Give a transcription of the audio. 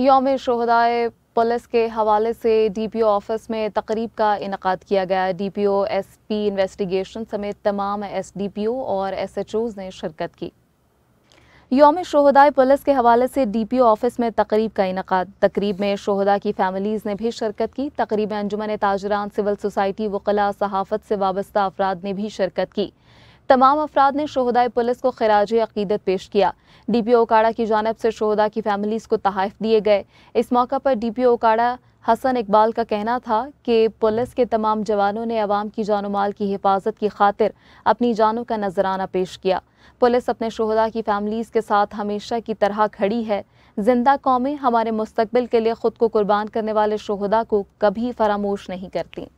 योम शहदाय पुलिस के हवाले से डीपीओ ऑफिस में तकरीब का इनका किया गया डीपीओ एसपी इन्वेस्टिगेशन समेत तमाम एसडीपीओ और एसएचओज ने शिरकत की योम शहदाय पुलिस के हवाले से डीपीओ ऑफिस में तकरीब का इनका तकरीब में शहदा की फैमिलीज़ ने भी शिरकत की तकरीब अंजुमन ताजरान सिविल सोसाइटी वकला सहाफत से वाबस्ता अफराद ने भी शिरकत की तमाम अफराद ने शहदाय पुलिस को खराज अकीदत पेश किया डी पी ओ ओकाड़ा की जानब से शहदा की फैमिलीज़ को तहफ़ दिए गए इस मौका पर D P O Okara Hasan Iqbal का कहना था कि पुलिस के तमाम जवानों ने अवाम की जान माल की हिफाजत की खातिर अपनी जानों का नजराना पेश किया पुलिस अपने शहदा की फैमिलीज़ के साथ हमेशा की तरह खड़ी है जिंदा कौमें हमारे मुस्तबिल के लिए ख़ुद को कुर्बान करने वाले शहदा को कभी फरामोश नहीं करती